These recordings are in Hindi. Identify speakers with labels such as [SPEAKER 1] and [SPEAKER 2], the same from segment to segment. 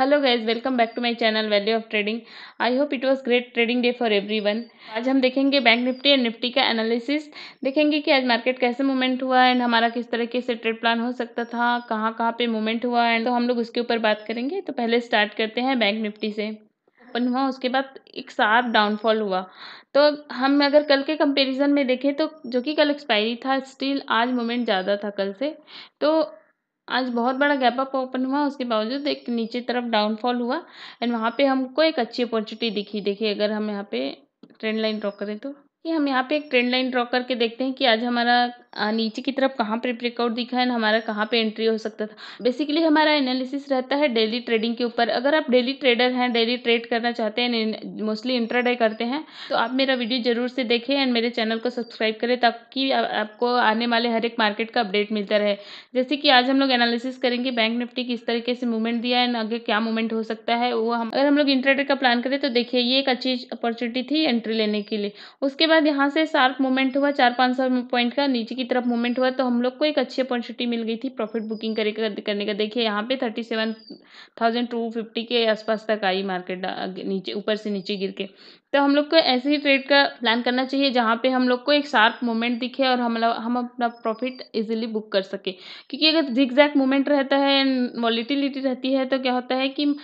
[SPEAKER 1] hello guys welcome back to my channel value of trading I hope it was great trading day for everyone आज हम देखेंगे बैंक निफ्टी एंड निफ्टी का एनालिसिस देखेंगे कि आज मार्केट कैसे मूवमेंट हुआ एंड हमारा किस तरीके से ट्रेड प्लान हो सकता था कहाँ कहाँ पे मूवमेंट हुआ एंड तो हम लोग उसके ऊपर बात करेंगे तो पहले स्टार्ट करते हैं बैंक निफ्टी से ओपन हुआ उसके बाद एक साफ डाउनफॉल हुआ तो हम अगर कल के कंपेरिजन में देखें तो जो कि कल एक्सपायरी था स्टिल आज मोमेंट ज़्यादा था कल से तो आज बहुत बड़ा गैप अप ओपन हुआ उसके बावजूद एक नीचे तरफ डाउनफॉल हुआ एंड वहाँ पे हमको एक अच्छी अपॉर्चुनिटी दिखी देखिए अगर हम यहाँ पे ट्रेंड लाइन ड्रॉ करें तो कि हम यहाँ पे एक ट्रेंड लाइन ड्रॉ करके देखते हैं कि आज हमारा नीचे की तरफ कहाँ पर ब्रेकआउट दिखा है हमारा कहाँ पे एंट्री हो सकता था बेसिकली हमारा एनालिसिस रहता है डेली ट्रेडिंग के ऊपर अगर आप डेली ट्रेडर हैं डेली ट्रेड करना चाहते हैं मोस्टली इंट्राडे करते हैं तो आप मेरा वीडियो जरूर से देखें एंड मेरे चैनल को सब्सक्राइब करें ताकि आपको आने वाले हर एक मार्केट का अपडेट मिलता रहे जैसे कि आज हम लोग एनालिसिस करेंगे बैंक निफ्टी किस तरीके से मूवमेंट दिया एंड आगे क्या मूवमेंट हो सकता है वो हम अगर हम लोग इंट्राडे का प्लान करें तो देखिए ये एक अच्छी अपॉर्चुनिटी थी एंट्री लेने के लिए उसके बाद यहाँ से शार्प मूवमेंट हुआ चार पाँच सौ पॉइंट का नीचे की तरफ मूवमेंट हुआ तो हम लोग को एक अच्छी अपॉर्चुनिटी मिल गई थी प्रॉफिट बुकिंग करे करने का देखिए यहाँ पे thirty seven thousand two fifty के आसपास तक आई मार्केट नीचे ऊपर से नीचे गिर के तो हम लोग को ऐसे ही ट्रेड का प्लान करना चाहिए जहाँ पे हम लोग को एक शार्प मूवमेंट दिखे और हम हम अपना प्रॉफिट इजीली बुक कर सके क्योंकि अगर जिग जैक मूवमेंट रहता है एंड वॉलीटिलिटी रहती है तो क्या होता है कि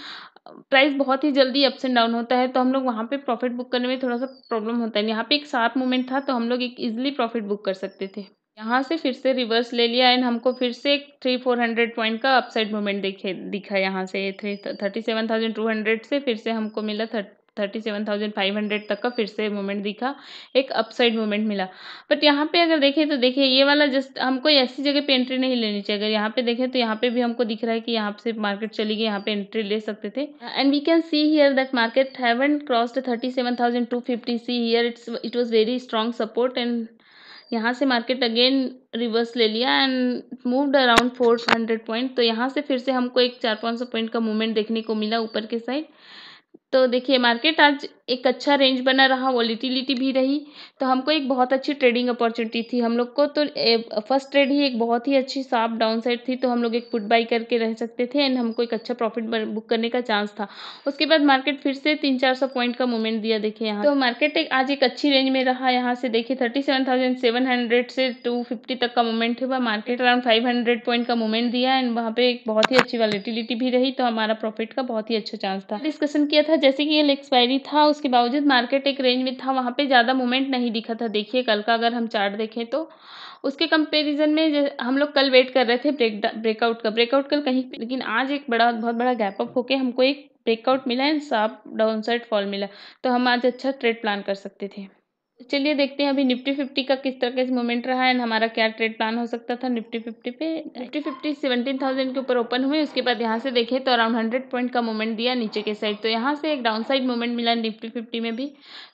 [SPEAKER 1] प्राइस बहुत ही जल्दी अप्स एंड डाउन होता है तो हम लोग वहाँ पे प्रॉफिट बुक करने में थोड़ा सा प्रॉब्लम होता है यहाँ पे एक शार्प मूवमेंट था तो हम लोग एक ईजिली प्रॉफिट बुक कर सकते थे यहाँ से फिर से रिवर्स ले लिया एंड हमको फिर से थ्री फोर हंड्रेड पॉइंट का अपसाइड मूवमेंट दिखे दिखा यहाँ से three thirty seven thousand two hundred से फिर से हमको मिला thirty seven thousand five hundred तक का फिर से मूवमेंट दिखा एक अपसाइड मूवमेंट मिला बट यहाँ पे अगर देखें तो देखिए ये वाला जस्ट हमको ऐसी जगह पे एंट्री नहीं लेनी चाहिए अगर यहाँ पे देखें तो यहाँ पे भी हमको दिख रहा है कि यहाँ से मार्केट चली गई यहाँ पे एंट्री ले सकते थे and we can see here that market haven crossed thirty seven thousand two fifty see here it's it was very strong support and यहाँ से मार्केट अगेन रिवर्स ले लिया and moved around four hundred point तो यहाँ से फिर से हमको एक चार पाँच सौ पॉइंट का मूवमेंट देखने को मिला ऊपर के साइड तो देखिए मार्केट आज एक अच्छा रेंज बना रहा वॉलीटिलिटी भी रही तो हमको एक बहुत अच्छी ट्रेडिंग अपॉर्चुनिटी थी हम लोग को तो फर्स्ट ट्रेड ही एक बहुत ही अच्छी साफ डाउन साइड थी तो हम लोग एक पुट बाई करके रह सकते थे एंड हमको एक अच्छा प्रॉफिट बुक करने का चांस था उसके बाद मार्केट फिर से तीन चार सौ पॉइंट का मूवमेंट दिया देखिए यहाँ तो मार्केट एक आज एक अच्छी रेंज में रहा यहाँ से देखिए thirty seven thousand seven hundred से टू फिफ्टी तक का मूवमेंट हुआ market around five hundred point का मूवमेंट दिया एंड वहाँ पे एक बहुत ही अच्छी वॉलीटिलिटी भी रही तो हमारा प्रॉफिट का बहुत ही अच्छा चांस था डिस्कशन किया था जैसे कि ये एक्सपायरी था उसके बावजूद मार्केट एक रेंज में था वहाँ पे ज़्यादा मूवमेंट नहीं दिखा था देखिए कल का अगर हम चार्ट देखें तो उसके कंपैरिजन में हम लोग कल वेट कर रहे थे ब्रेक ब्रेकआउट का ब्रेकआउट कल कहीं लेकिन आज एक बड़ा बहुत बड़ा गैप अप होके हमको एक ब्रेकआउट मिला एंड साफ डाउन साइड फॉल मिला तो हम आज अच्छा ट्रेड प्लान कर सकते थे चलिए देखते हैं अभी निफ्टी फिफ्टी का किस तरह का मूवमेंट रहा एंड हमारा क्या ट्रेड प्लान हो सकता था निफ्टी फिफ्टी पे निफ्टी फिफ्टी सेवेंटीन थाउजेंड के ऊपर ओपन हुए उसके बाद यहाँ से देखें तो अराउंड हंड्रेड पॉइंट का मूवमेंट दिया नीचे के साइड तो यहाँ से एक डाउन साइड मूवमेंट मिला निफ्टी फिफ्टी में भी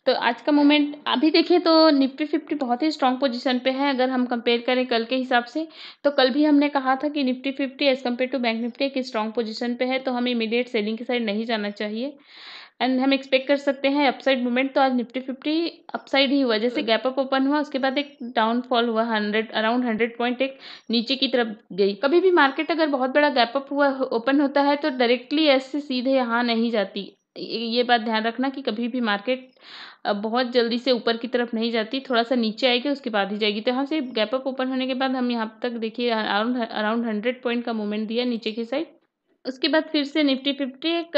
[SPEAKER 1] तो आज का मूवमेंट अभी देखें तो निफ्टी फिफ्टी बहुत ही स्ट्रॉन्ग पोजिशन पर है अगर हम कंपेयर करें कल के हिसाब से तो कल भी हमने कहा था कि nifty fifty as compare to bank nifty एक स्ट्रॉन्ग पोजिशन पर है तो हमें इमीडिएट सेलिंग के साइड नहीं जाना चाहिए एंड हम एक्सपेक्ट कर सकते हैं अपसाइड मूवमेंट तो आज निफ्टी फिफ्टी अपसाइड ही हुआ जैसे गैप अप ओपन हुआ उसके बाद एक डाउनफॉल हुआ हंड्रेड अराउंड हंड्रेड पॉइंट एक नीचे की तरफ गई कभी भी मार्केट अगर बहुत बड़ा गैप अप हुआ ओपन होता है तो डायरेक्टली ऐसे सीधे यहाँ नहीं जाती ये बात ध्यान रखना कि कभी भी मार्केट बहुत जल्दी से ऊपर की तरफ नहीं जाती थोड़ा सा नीचे आएगी उसके बाद ही जाएगी तो यहाँ से गैप अप ओपन होने के बाद हम यहाँ तक देखिए अराउंड अराउंड हंड्रेड पॉइंट का मूवमेंट दिया नीचे की साइड उसके बाद फिर से निफ्टी फिफ्टी एक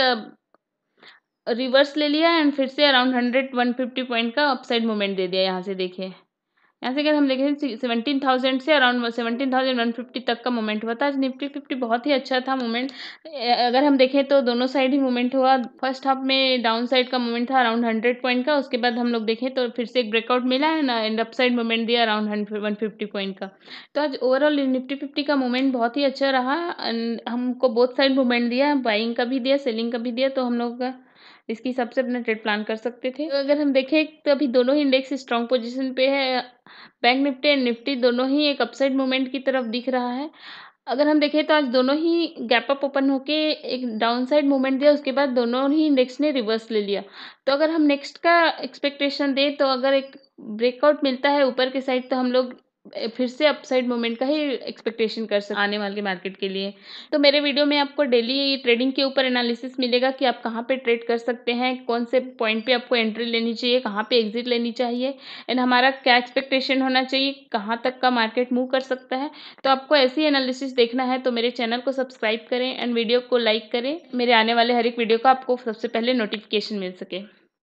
[SPEAKER 1] रिवर्स ले लिया एंड फिर से around hundred one fifty point का अपसाइड मूवमेंट दे दिया यहाँ से देखिए यहाँ से अगर हम देखें सेवनटीन थाउजेंड से around seventeen thousand one fifty तक का मूवमेंट हुआ था आज निफ्टी फिफ्टी बहुत ही अच्छा था मूवमेंट अगर हम देखें तो दोनों साइड ही मूवमेंट हुआ फर्स्ट हाफ में डाउन साइड का मूवमेंट था अराउंड हंड्रेड पॉइंट का उसके बाद हम लोग देखें तो फिर से एक ब्रेकआउट मिला है एंड अप साइड मूवमेंट दिया अराउंड वन फिफ्टी पॉइंट का तो आज ओवरऑल निफ्टी फिफ्टी का मूवमेंट बहुत ही अच्छा रहा एंड हमको बोथ साइड मूवमेंट दिया बाइंग का भी दिया सेलिंग का भी दिया तो हम लोग का इसके हिसाब से अपना ट्रेड प्लान कर सकते थे तो अगर हम देखें तो अभी दोनों ही इंडेक्स स्ट्रॉन्ग पोजिशन पे है बैंक निफ्टी एंड निफ्टी दोनों ही एक अपसाइड मूवमेंट की तरफ दिख रहा है अगर हम देखें तो आज दोनों ही गैप अप ओपन होके एक डाउन साइड मूवमेंट दिया उसके बाद दोनों ही इंडेक्स ने रिवर्स ले लिया तो अगर हम नेक्स्ट का एक्सपेक्टेशन दें तो अगर एक ब्रेकआउट मिलता है ऊपर के साइड तो हम लोग फिर से अपसाइड मोमेंट का ही एक्सपेक्टेशन कर सकते आने वाले मार्केट के लिए तो मेरे वीडियो में आपको डेली ट्रेडिंग के ऊपर एनालिसिस मिलेगा कि आप कहाँ पे ट्रेड कर सकते हैं कौन से पॉइंट पे आपको एंट्री लेनी चाहिए कहाँ पे एग्जिट लेनी चाहिए एंड हमारा क्या एक्सपेक्टेशन होना चाहिए कहाँ तक का मार्केट मूव कर सकता है तो आपको ऐसी एनालिसिस देखना है तो मेरे चैनल को सब्सक्राइब करें एंड वीडियो को लाइक करें मेरे आने वाले हर एक वीडियो का आपको सबसे पहले नोटिफिकेशन मिल सके